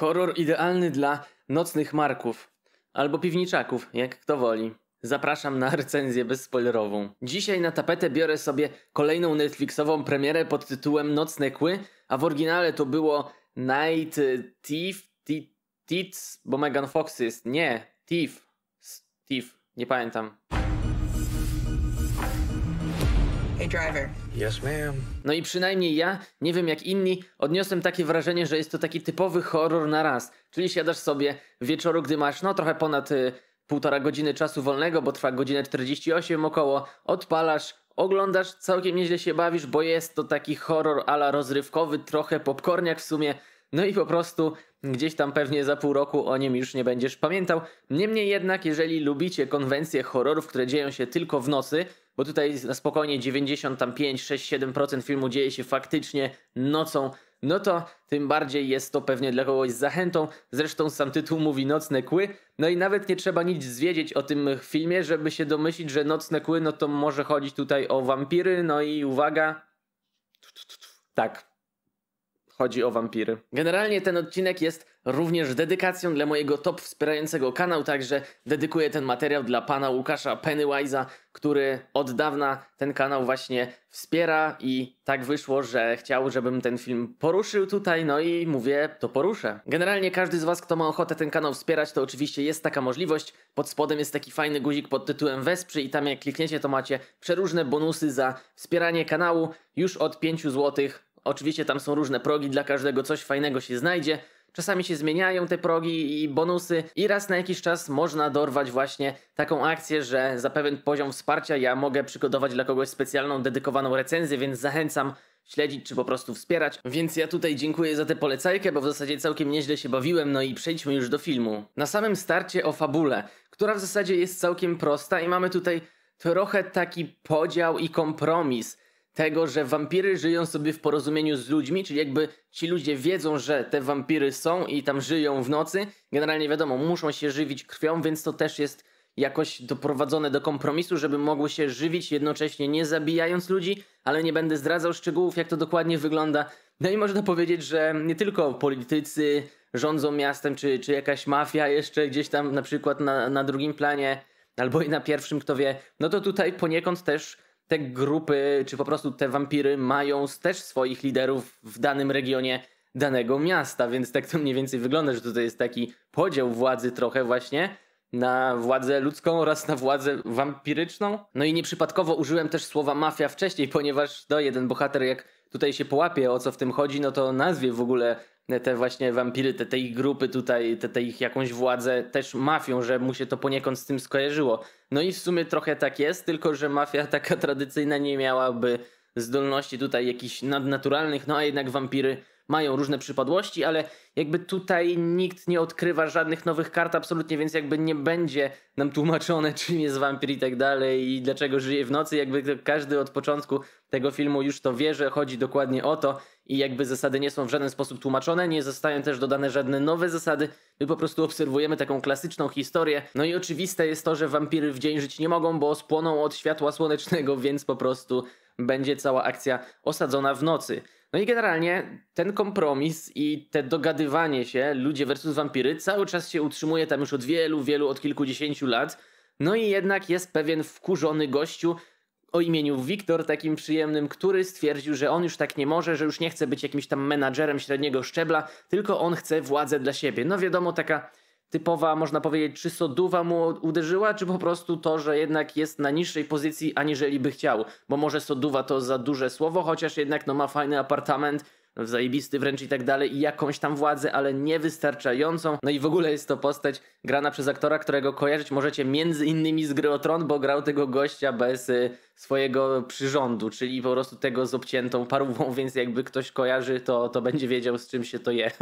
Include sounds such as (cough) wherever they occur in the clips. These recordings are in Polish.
Horror idealny dla nocnych marków albo piwniczaków, jak kto woli. Zapraszam na recenzję bezspoilerową. Dzisiaj na tapetę biorę sobie kolejną Netflixową premierę pod tytułem Nocne Kły, a w oryginale to było Night y, Thief, Tits, bo Megan Fox jest. Nie, Thief, Thief, nie pamiętam. Yes, ma'am. No i przynajmniej ja, nie wiem jak inni, odniosłem takie wrażenie, że jest to taki typowy horror na raz. Czyli siadasz sobie wieczoru, gdy masz no trochę ponad y, półtora godziny czasu wolnego, bo trwa godzinę 48 około, odpalasz, oglądasz, całkiem nieźle się bawisz, bo jest to taki horror ala rozrywkowy, trochę popcorniak w sumie, no i po prostu gdzieś tam pewnie za pół roku o nim już nie będziesz pamiętał. Niemniej jednak, jeżeli lubicie konwencje horrorów, które dzieją się tylko w nocy, bo tutaj na spokojnie 95, 6, 7% filmu dzieje się faktycznie nocą, no to tym bardziej jest to pewnie dla kogoś zachętą. Zresztą sam tytuł mówi Nocne Kły. No i nawet nie trzeba nic zwiedzieć o tym filmie, żeby się domyślić, że Nocne Kły, no to może chodzić tutaj o wampiry, no i uwaga... Tak, chodzi o wampiry. Generalnie ten odcinek jest również dedykacją dla mojego top wspierającego kanał, także dedykuję ten materiał dla pana Łukasza Pennywise'a, który od dawna ten kanał właśnie wspiera i tak wyszło, że chciał, żebym ten film poruszył tutaj, no i mówię, to poruszę. Generalnie każdy z was, kto ma ochotę ten kanał wspierać, to oczywiście jest taka możliwość. Pod spodem jest taki fajny guzik pod tytułem Wesprzy i tam jak klikniecie, to macie przeróżne bonusy za wspieranie kanału już od 5 złotych Oczywiście tam są różne progi, dla każdego coś fajnego się znajdzie. Czasami się zmieniają te progi i bonusy, i raz na jakiś czas można dorwać właśnie taką akcję, że za pewien poziom wsparcia ja mogę przygotować dla kogoś specjalną, dedykowaną recenzję, więc zachęcam śledzić czy po prostu wspierać. Więc ja tutaj dziękuję za tę polecajkę, bo w zasadzie całkiem nieźle się bawiłem, no i przejdźmy już do filmu. Na samym starcie o fabule, która w zasadzie jest całkiem prosta i mamy tutaj trochę taki podział i kompromis tego, że wampiry żyją sobie w porozumieniu z ludźmi, czyli jakby ci ludzie wiedzą, że te wampiry są i tam żyją w nocy. Generalnie wiadomo, muszą się żywić krwią, więc to też jest jakoś doprowadzone do kompromisu, żeby mogły się żywić, jednocześnie nie zabijając ludzi, ale nie będę zdradzał szczegółów, jak to dokładnie wygląda. No i można powiedzieć, że nie tylko politycy rządzą miastem, czy, czy jakaś mafia jeszcze gdzieś tam na przykład na, na drugim planie, albo i na pierwszym, kto wie, no to tutaj poniekąd też te grupy, czy po prostu te wampiry mają też swoich liderów w danym regionie danego miasta, więc tak to mniej więcej wygląda, że tutaj jest taki podział władzy trochę właśnie na władzę ludzką oraz na władzę wampiryczną. No i nieprzypadkowo użyłem też słowa mafia wcześniej, (laughs) ponieważ no, jeden bohater, jak tutaj się połapie o co w tym chodzi, no to nazwie w ogóle te właśnie wampiry, te, te ich grupy tutaj, te, te ich jakąś władzę też mafią, że mu się to poniekąd z tym skojarzyło. No i w sumie trochę tak jest, tylko że mafia (laughs) taka tradycyjna nie miałaby zdolności tutaj jakichś nadnaturalnych, no a jednak wampiry mają różne przypadłości, ale jakby tutaj nikt nie odkrywa żadnych nowych kart absolutnie, więc jakby nie będzie nam tłumaczone, (laughs) czym jest wampir i tak dalej i dlaczego żyje w nocy. Jakby każdy od początku tego filmu już to wie, że chodzi dokładnie o to i jakby zasady nie są w żaden sposób tłumaczone, nie zostają też dodane żadne nowe zasady. My po prostu obserwujemy taką klasyczną historię. No i oczywiste jest to, że wampiry w dzień żyć nie mogą, bo spłoną od światła słonecznego, (laughs) więc po prostu będzie cała akcja osadzona w nocy. No i generalnie ten kompromis i te dogadywanie się ludzie versus wampiry cały czas się utrzymuje tam już od wielu, wielu, od kilkudziesięciu lat. No i jednak jest pewien wkurzony gościu o imieniu Wiktor, takim przyjemnym, który stwierdził, że on już tak nie może, że już nie chce być jakimś tam menadżerem średniego szczebla, tylko on chce władzę dla siebie. No wiadomo, taka typowa, można powiedzieć, czy soduwa mu uderzyła, czy po prostu to, że jednak jest na niższej pozycji, aniżeli by chciał. Bo może soduwa to za duże słowo, chociaż jednak no, ma fajny apartament, zajebisty wręcz i tak dalej, i jakąś tam władzę, ale niewystarczającą. No i w ogóle jest to postać grana przez aktora, którego kojarzyć możecie między innymi z Gry o Tron, bo grał tego gościa bez y, swojego przyrządu, czyli po prostu tego z obciętą parówą, (laughs) więc jakby ktoś kojarzy, to, to będzie wiedział z czym się to je. (laughs)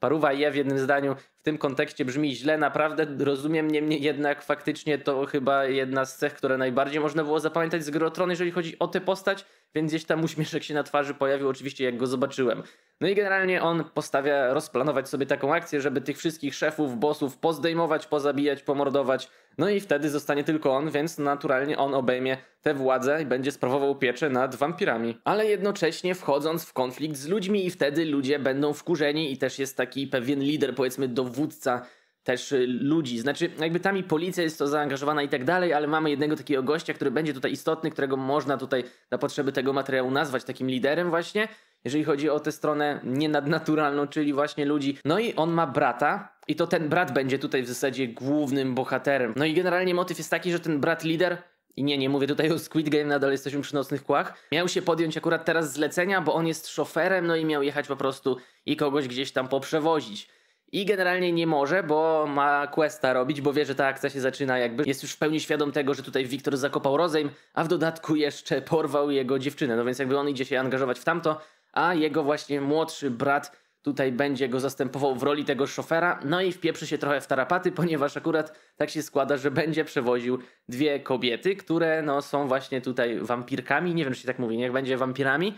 Paruwa je w jednym zdaniu w tym kontekście brzmi źle. Naprawdę rozumiem, niemniej jednak faktycznie to chyba jedna z cech, które najbardziej można było zapamiętać z gry Tron, jeżeli chodzi o tę postać, więc gdzieś tam uśmieszek się na twarzy pojawił oczywiście jak go zobaczyłem. No i generalnie on postawia rozplanować sobie taką akcję, żeby tych wszystkich szefów, bossów pozdejmować, pozabijać, pomordować. No i wtedy zostanie tylko on, więc naturalnie on obejmie tę władzę i będzie sprawował pieczę nad wampirami. Ale jednocześnie wchodząc w konflikt z ludźmi i wtedy ludzie będą wkurzeni i też jest taki pewien lider, powiedzmy, do dowódca też y, ludzi. Znaczy, jakby tam i policja jest to zaangażowana i tak dalej, ale mamy jednego takiego gościa, który będzie tutaj istotny, którego można tutaj na potrzeby tego materiału nazwać takim liderem właśnie, jeżeli chodzi o tę stronę nienadnaturalną, czyli właśnie ludzi. No i on ma brata i to ten brat będzie tutaj w zasadzie głównym bohaterem. No i generalnie motyw jest taki, że ten brat lider i nie, nie mówię tutaj o Squid Game, nadal jesteśmy przy nocnych kłach. Miał się podjąć akurat teraz zlecenia, bo on jest szoferem, no i miał jechać po prostu i kogoś gdzieś tam poprzewozić. I generalnie nie może, bo ma questa robić, bo wie, że ta akcja się zaczyna jakby. Jest już w pełni świadom tego, że tutaj Wiktor zakopał rozejm, a w dodatku jeszcze porwał jego dziewczynę. No więc jakby on idzie się angażować w tamto, a jego właśnie młodszy brat tutaj będzie go zastępował w roli tego szofera. No i wpieprzy się trochę w tarapaty, (laughs) ponieważ akurat tak się składa, że będzie przewoził dwie kobiety, które no są właśnie tutaj wampirkami. Nie wiem, czy się tak mówi, niech będzie wampirami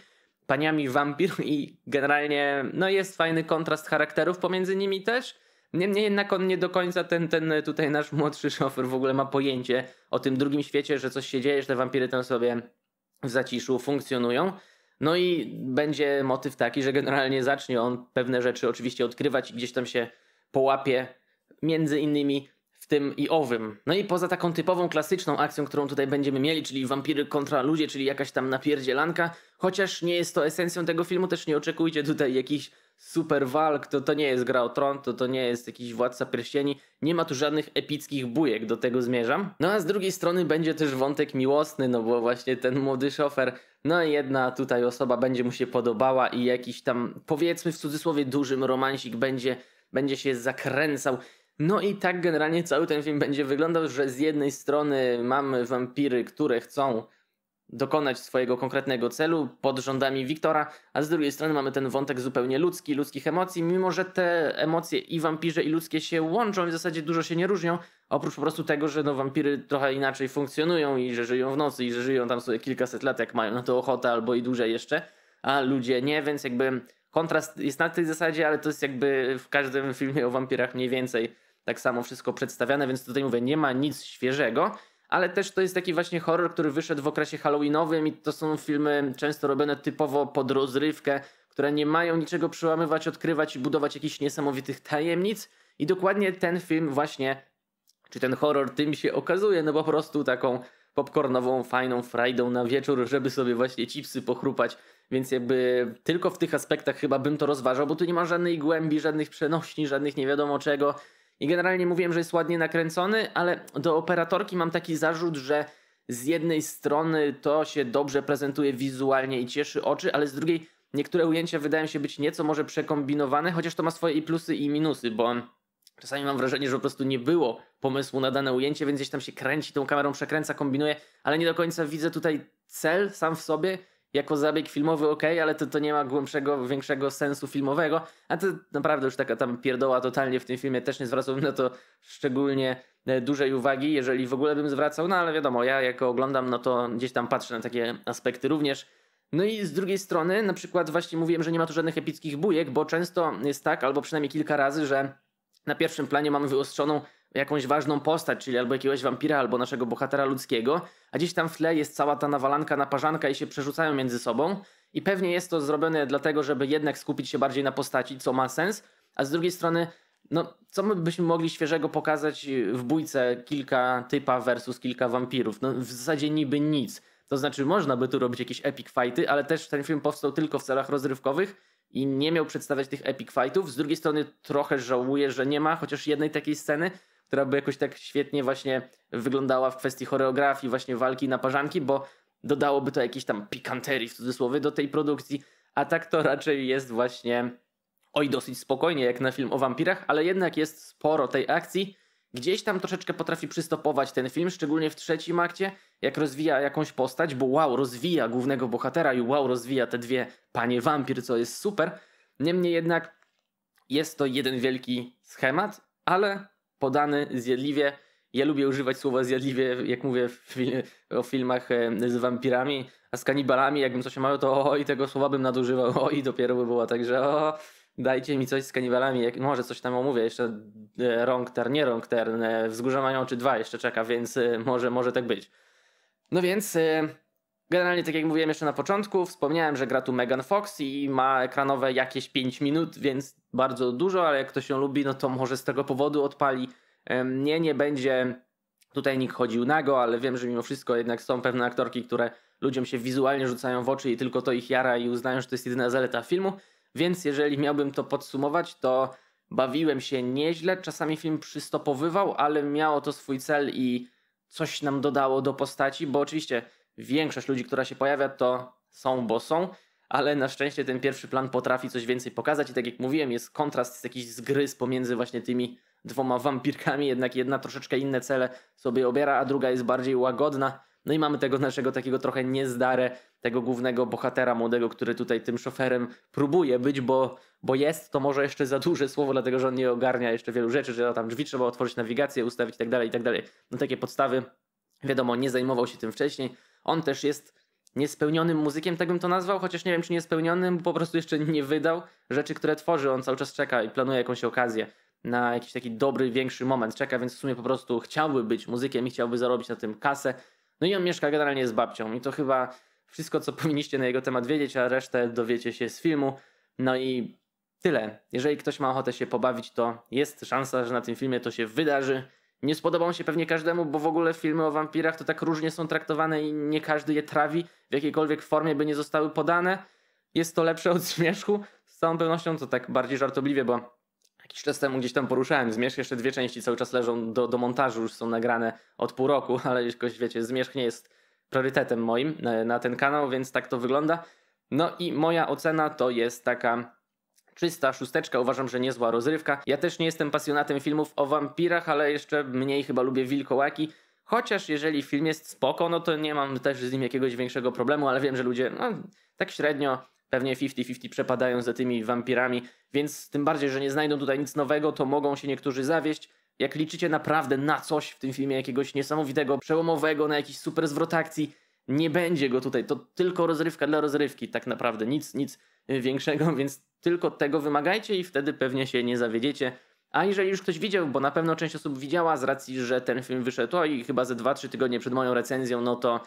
paniami wampir i generalnie no jest fajny kontrast charakterów pomiędzy nimi też. Niemniej jednak on nie do końca, ten, ten tutaj nasz młodszy szofer w ogóle ma pojęcie o tym drugim świecie, że coś się dzieje, że te wampiry tam sobie w zaciszu funkcjonują. No i będzie motyw taki, że generalnie zacznie on pewne rzeczy oczywiście odkrywać i gdzieś tam się połapie między innymi tym i owym. No i poza taką typową, klasyczną akcją, którą tutaj będziemy mieli, czyli wampiry kontra ludzie, czyli jakaś tam napierdzielanka, chociaż nie jest to esencją tego filmu, też nie oczekujcie tutaj jakichś super walk, to, to nie jest gra o tron, to, to nie jest jakiś Władca Pierścieni, nie ma tu żadnych epickich bujek, do tego zmierzam. No a z drugiej strony będzie też wątek miłosny, no bo właśnie ten młody szofer, no i jedna tutaj osoba będzie mu się podobała i jakiś tam, powiedzmy w cudzysłowie, dużym romansik będzie, będzie się zakręcał. No i tak generalnie cały ten film będzie wyglądał, że z jednej strony mamy wampiry, które chcą dokonać swojego konkretnego celu pod rządami Wiktora, a z drugiej strony mamy ten wątek zupełnie ludzki, ludzkich emocji, mimo że te emocje i wampirze i ludzkie się łączą i w zasadzie dużo się nie różnią, oprócz po prostu tego, że no wampiry trochę inaczej funkcjonują i że żyją w nocy i że żyją tam sobie kilkaset lat jak mają na to ochotę albo i dłużej jeszcze, a ludzie nie, więc jakby kontrast jest na tej zasadzie, ale to jest jakby w każdym filmie o wampirach mniej więcej tak samo wszystko przedstawiane, więc tutaj mówię, nie ma nic świeżego. Ale też to jest taki właśnie horror, który wyszedł w okresie halloweenowym i to są filmy często robione typowo pod rozrywkę, które nie mają niczego przełamywać, odkrywać i budować jakichś niesamowitych tajemnic. I dokładnie ten film właśnie, czy ten horror tym się okazuje, no po prostu taką popcornową, fajną frajdą na wieczór, żeby sobie właśnie chipsy pochrupać. Więc jakby tylko w tych aspektach chyba bym to rozważał, bo tu nie ma żadnej głębi, żadnych przenośni, żadnych nie wiadomo czego. I generalnie mówiłem, że jest ładnie nakręcony, ale do operatorki mam taki zarzut, że z jednej strony to się dobrze prezentuje wizualnie i cieszy oczy, ale z drugiej niektóre ujęcia wydają się być nieco może przekombinowane, chociaż to ma swoje i plusy i minusy, bo czasami mam wrażenie, że po prostu nie było pomysłu na dane ujęcie, więc gdzieś tam się kręci tą kamerą, przekręca, kombinuje, ale nie do końca widzę tutaj cel sam w sobie, jako zabieg filmowy ok, ale to, to nie ma głębszego, większego sensu filmowego, a to naprawdę już taka tam pierdoła totalnie w tym filmie, też nie zwracam na to szczególnie e, dużej uwagi, jeżeli w ogóle bym zwracał, no ale wiadomo, ja jako oglądam, no to gdzieś tam patrzę na takie aspekty również. No i z drugiej strony, na przykład właśnie mówiłem, że nie ma tu żadnych epickich bujek, bo często jest tak, albo przynajmniej kilka razy, że na pierwszym planie mamy wyostrzoną jakąś ważną postać, czyli albo jakiegoś wampira, albo naszego bohatera ludzkiego, a gdzieś tam w tle jest cała ta nawalanka naparzanka i się przerzucają między sobą. I pewnie jest to zrobione dlatego, żeby jednak skupić się bardziej na postaci, co ma sens, a z drugiej strony, no, co my byśmy mogli świeżego pokazać w bójce kilka typa versus kilka wampirów? No, w zasadzie niby nic. To znaczy, można by tu robić jakieś epic fighty, ale też ten film powstał tylko w celach rozrywkowych i nie miał przedstawiać tych epic fightów. Z drugiej strony trochę żałuję, że nie ma chociaż jednej takiej sceny, która by jakoś tak świetnie właśnie wyglądała w kwestii choreografii, właśnie walki na parzanki, bo dodałoby to jakiejś tam pikanterii w cudzysłowie do tej produkcji, a tak to raczej jest właśnie oj dosyć spokojnie jak na film o wampirach, ale jednak jest sporo tej akcji. Gdzieś tam troszeczkę potrafi przystopować ten film, szczególnie w trzecim akcie, jak rozwija jakąś postać, bo wow, rozwija głównego bohatera i wow, rozwija te dwie panie wampir, co jest super. Niemniej jednak jest to jeden wielki schemat, ale podany zjadliwie. Ja lubię używać słowa zjadliwie, jak mówię o filmach e, z wampirami, a z kanibalami, jakbym coś miał to oj, tego słowa bym nadużywał, (laughs) oj, dopiero by było, także o, dajcie mi coś z kanibalami, jak, może coś tam omówię, jeszcze e, rąk Wrong nie rąk Turn, e, Wzgórza Mają czy dwa jeszcze czeka, więc może, może tak być. No więc... Generalnie, tak jak mówiłem jeszcze na początku, wspomniałem, że gra tu Megan Fox i ma ekranowe jakieś 5 minut, więc bardzo dużo, ale jak ktoś ją lubi, no to może z tego powodu odpali. Nie, nie będzie tutaj nikt chodził nago, ale wiem, że mimo wszystko jednak są pewne aktorki, które ludziom się wizualnie rzucają w oczy i tylko to ich jara i uznają, że to jest jedyna zaleta filmu. Więc jeżeli miałbym to podsumować, to bawiłem się nieźle. Czasami film przystopowywał, ale miało to swój cel i coś nam dodało do postaci, bo oczywiście większość ludzi, która się pojawia, to są, bo są, ale na szczęście ten pierwszy plan potrafi coś więcej pokazać i tak jak mówiłem, jest kontrast, jest jakiś zgryz pomiędzy właśnie tymi dwoma wampirkami, jednak jedna troszeczkę inne cele sobie obiera, a druga jest bardziej łagodna. No i mamy tego naszego takiego trochę niezdare tego głównego bohatera młodego, który tutaj tym szoferem próbuje być, bo, bo jest to może jeszcze za duże słowo, dlatego że on nie ogarnia jeszcze wielu rzeczy, że tam drzwi trzeba otworzyć, nawigację ustawić tak itd. Tak no takie podstawy, wiadomo, nie zajmował się tym wcześniej, on też jest niespełnionym muzykiem, tak bym to nazwał, chociaż nie wiem, czy niespełnionym, bo po prostu jeszcze nie wydał rzeczy, które tworzy. On cały czas czeka i planuje jakąś okazję na jakiś taki dobry, większy moment. Czeka, więc w sumie po prostu chciałby być muzykiem i chciałby zarobić na tym kasę. No i on mieszka generalnie z babcią i to chyba wszystko, co (laughs) powinniście na jego temat wiedzieć, a resztę dowiecie się z filmu. No i tyle. Jeżeli ktoś ma ochotę się pobawić, to jest szansa, że na tym filmie to się wydarzy nie spodobał się pewnie każdemu, bo w ogóle filmy o wampirach to tak różnie są traktowane i nie każdy je trawi, w jakiejkolwiek formie by nie zostały podane. Jest to lepsze od zmierzchu, z całą pewnością, to tak bardziej żartobliwie, bo jakiś czas temu gdzieś tam poruszałem zmierzch, jeszcze dwie części cały czas leżą do, do montażu, już są nagrane od pół roku, (laughs) ale jakoś wiecie, zmierzch nie jest priorytetem moim na, e, na ten kanał, więc tak to wygląda. No i moja ocena to jest taka Czysta szósteczka, uważam, że niezła rozrywka. Ja też nie jestem pasjonatem filmów o wampirach, ale jeszcze mniej chyba lubię wilkołaki. Chociaż jeżeli film jest spoko, no to nie mam też z nim jakiegoś większego problemu, ale wiem, że ludzie no, tak średnio pewnie 50-50 przepadają za tymi wampirami, więc tym bardziej, że nie znajdą tutaj nic nowego, to mogą się niektórzy zawieść. Jak liczycie naprawdę na coś w tym filmie, jakiegoś niesamowitego, przełomowego, na jakiś super zwrot akcji, nie będzie go tutaj. To tylko rozrywka dla rozrywki, tak naprawdę. Nic, nic Y, większego, (laughs) więc tylko tego wymagajcie i wtedy pewnie się nie zawiedziecie. A jeżeli już ktoś widział, bo na pewno część osób widziała z racji, że ten film wyszedł i chyba ze 2-3 tygodnie przed moją recenzją, no to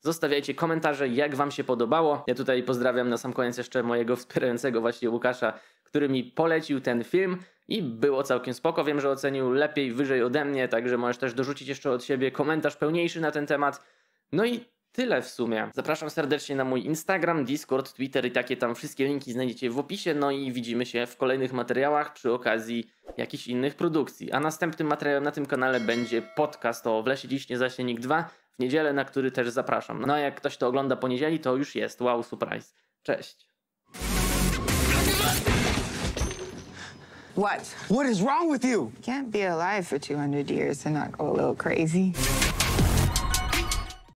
zostawiajcie komentarze, jak wam się podobało. Ja tutaj pozdrawiam na sam koniec jeszcze mojego (laughs) wspierającego właśnie Łukasza, który mi polecił ten film i było całkiem spoko. Wiem, że ocenił lepiej, wyżej ode mnie, także możesz też dorzucić jeszcze od siebie komentarz pełniejszy na ten temat. No i tyle w sumie. Zapraszam serdecznie na mój Instagram, Discord, Twitter i takie tam wszystkie linki znajdziecie w opisie. No i widzimy się w kolejnych materiałach przy okazji jakichś innych produkcji. A następnym materiałem na tym kanale będzie podcast o W lesie dziś nie zasięgnik 2 w niedzielę, na który też zapraszam. No a jak ktoś to ogląda poniedzieli, to już jest. Wow, surprise. Cześć. What? What is wrong with you? You can't be alive for 200 years and not go a little crazy.